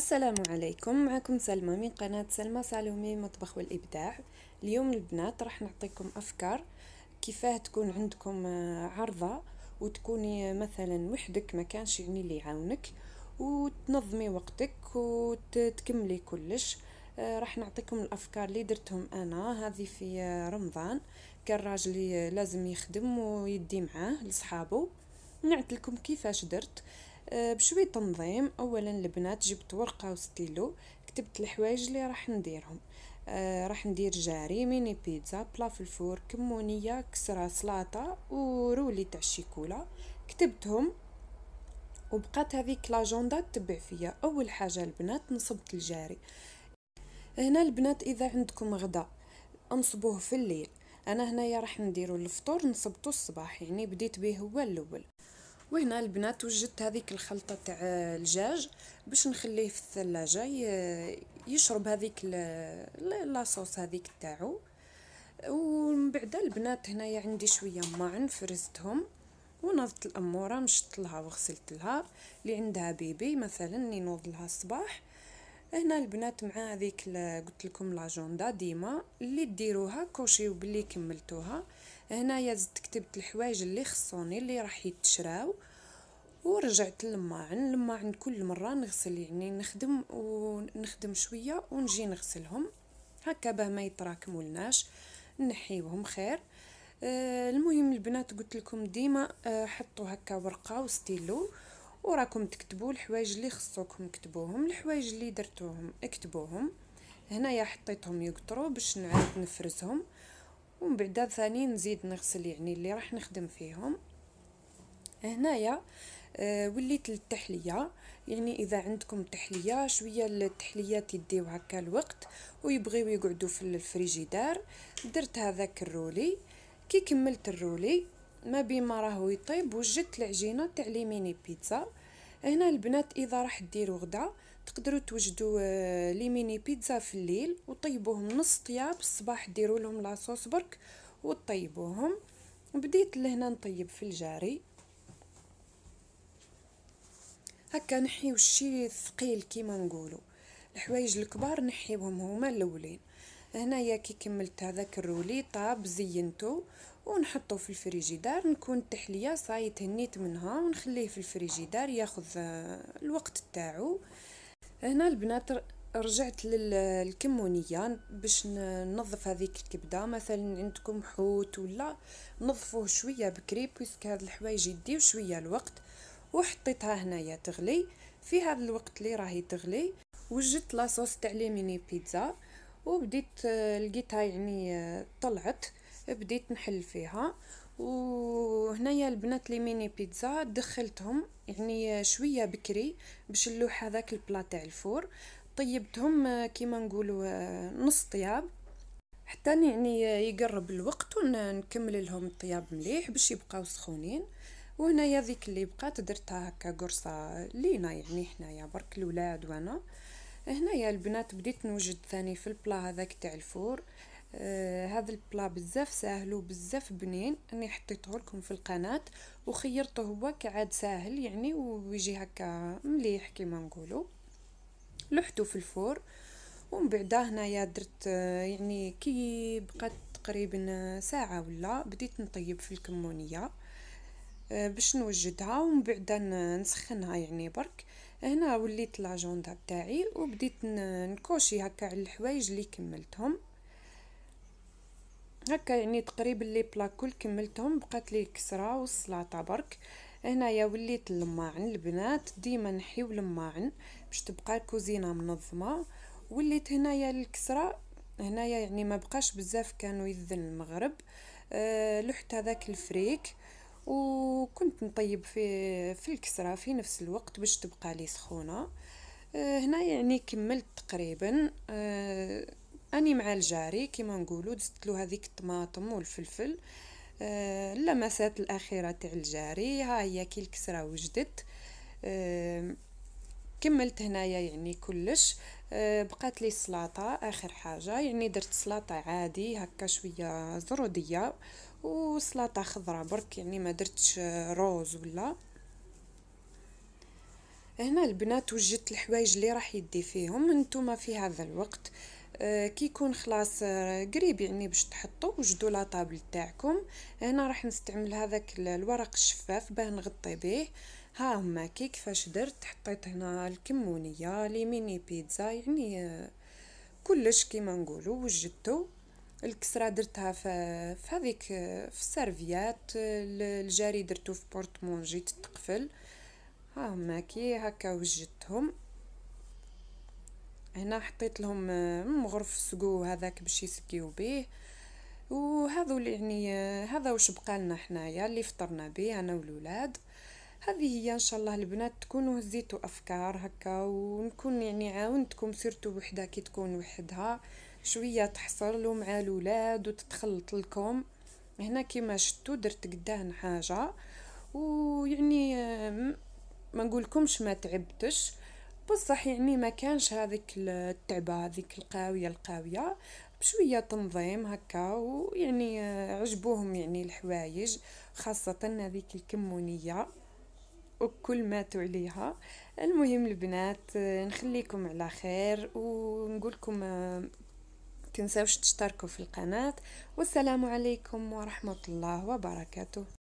السلام عليكم معكم سلمى من قناة سلمى سالومي مطبخ والإبداع اليوم البنات راح نعطيكم أفكار كيفاه تكون عندكم آه، عرضة وتكوني آه، مثلا وحدك ما كانش يعني اللي يعاونك وتنظمي وقتك وتكملي كلش آه، راح نعطيكم الافكار اللي درتهم انا هذه في رمضان كان راجلي لازم يخدم ويدي معاه لصحابه نعطيكم كيفاش درت آه، بشوي تنظيم اولا البنات جبت ورقه وستيلو كتبت الحوايج اللي راح نديرهم آه، راح ندير جاري ميني بيتزا بلا في الفور كمونيه كسره سلاطه ورولي تاع الشيكولا كتبتهم وبقات هذيك لاجوندا تبع فيا اول حاجه البنات نصبت الجاري هنا البنات اذا عندكم غدا انصبوه في الليل انا هنايا راح نديرو الفطور نصبتو الصباح يعني بديت به هو الاول وهنا البنات وجدت هذيك الخلطه تاع الدجاج باش نخليه في الثلاجه يشرب هذيك لاصوص هذيك تاعو ومن بعد البنات هنايا عندي شويه معن فرزتهم ونضت الاموره مشط لها وغسلت لها اللي عندها بيبي مثلا ينوض لها الصباح هنا البنات مع هذيك قلت لكم لاجوندا ديما اللي ديروها كوشيو باللي كملتوها هنايا زدت كتبت الحوايج اللي خصوني اللي راح يتشراو ورجعت لما عن لما عن كل مرة نغسل يعني نخدم ونخدم شوية ونجي نغسلهم هكا باه ما يتراكموا لناش نحيوهم خير آه المهم البنات قلت لكم ديما آه حطوا هكا ورقه وستيلو وراكم تكتبوا الحوايج اللي خصوكم كتبوهم الحوايج اللي درتوهم اكتبوهم هنايا حطيتهم يقطروا باش نعاود نفرزهم ومن بعد ثاني نزيد نغسل يعني اللي راح نخدم فيهم هنايا آه، وليت للتحليه يعني اذا عندكم تحليه شويه التحليات يديو هكا الوقت ويبغيو يقعدوا في الفريجيدار درت هذاك الرولي كي كملت الرولي ما بما راهو يطيب وجدت العجينه تاع ليميني ميني بيتزا هنا البنات اذا راح ديروا غدا تقدروا توجدوا آه، لي ميني بيتزا في الليل وطيبوهم نص طياب الصباح ديروا لهم لاصوص برك وطيبوهم بديت لهنا نطيب في الجاري هكا نحيو الشي الثقيل كيما نقولوا الحوايج الكبار نحيوهم هما الاولين هنايا كي كملت هذاك الرولي طاب زينته ونحطه في الفريجيدار نكون التحليه صاي تهنيت منها ونخليه في الفريجيدار ياخذ آه، الوقت تاعو هنا البنات رجعت للكمونيه باش ننظف هذيك الكبده مثلا عندكم حوت ولا نظفوه شويه بكري بويسك هاد الحوايج يديو شويه الوقت وحطيتها هنايا تغلي في هذا الوقت اللي راهي تغلي وجدت لاصوص تاع لي ميني بيتزا وبديت آه، لقيتها يعني آه، طلعت بديت نحل فيها وهنايا البنات لي ميني بيتزا دخلتهم يعني آه، شويه بكري باش نلوح هذاك البلا تاع الفور طيبتهم كيما نقولوا نص طياب حتى يعني يقرب الوقت ونكمل لهم الطياب مليح باش يبقاو سخونين وهنايا ذيك اللي بقات درتها هكا قرصه لينا يعني حنايا برك الولاد وانا هنايا البنات بديت نوجد ثاني في البلا هذاك تاع الفور آه هذا البلا بزاف ساهل وبزاف بنين اني حطيته لكم في القناه وخيرته هو كعاد ساهل يعني ويجي هكا مليح كيما نقولوا لحته في الفور ومن بعد هنايا درت آه، يعني كي بقات تقريبا ساعه ولا بديت نطيب في الكمونيه آه، باش نوجدها ومن بعد نسخنها يعني برك هنا وليت لاجوندا تاعي وبديت نكوشي هكا على الحوايج اللي كملتهم هكا يعني تقريبا لي بلا كل كملتهم بقات لي كسره والسلطه برك هنايا وليت الماعن البنات ديما نحيو الماعن باش تبقى الكوزينه منظمه وليت هنايا الكسره هنايا يعني ما بقاش بزاف كانوا يذن المغرب أه لحت هذاك الفريك وكنت نطيب في في الكسرة في نفس الوقت باش تبقى لي سخونة آه، هنا يعني كملت تقريبا آه، اني مع الجاري كيما نقولوا دزت له هذيك الطماطم والفلفل آه، اللمسات الاخيره تاع الجاري ها هي كي الكسره وجدت كملت هنايا يعني كلش بقات لي السلطه اخر حاجه يعني درت سلطه عادي هكا شويه زروديه وسلطه خضراء برك يعني ما درتش روز ولا هنا البنات وجدت الحوايج اللي راح يدي فيهم نتوما في هذا الوقت آه، كي يكون خلاص آه، قريب يعني باش تحطوا وجدوا لا طابل تاعكم هنا راح نستعمل هذاك الورق الشفاف باه نغطي به ها هما كي كيفاش درت حطيت هنا الكمونيه لي ميني بيتزا يعني آه، كلش كيما نقولوا وجدتو الكسره درتها في في هذيك في السيرفيات الجاري درتو في بورتمون جيت تقفل ها هما كي هكا وجدتهم هنا حطيت لهم آه، مغرف سقو هذاك باش يسقيو به وهذو يعني هذا واش بقى لنا حنايا اللي فطرنا به انا والولاد هذه هي ان شاء الله البنات تكونوا هزيتوا افكار هكا ونكون يعني عاونتكم سيرتو وحده كي تكون وحدها شويه تحصر له مع الولاد وتتخلط لكم هنا كما شتو درت قدان حاجه ويعني ما نقولكمش ما تعبتش بصح يعني ما كانش هذيك التعبه هذيك القاويه القاويه بشويه تنظيم هكا ويعني عجبوهم يعني الحوايج خاصه هذيك الكمونيه وكل ما عليها المهم البنات نخليكم على خير ونقولكم تنسوش تشتركوا في القناة والسلام عليكم ورحمة الله وبركاته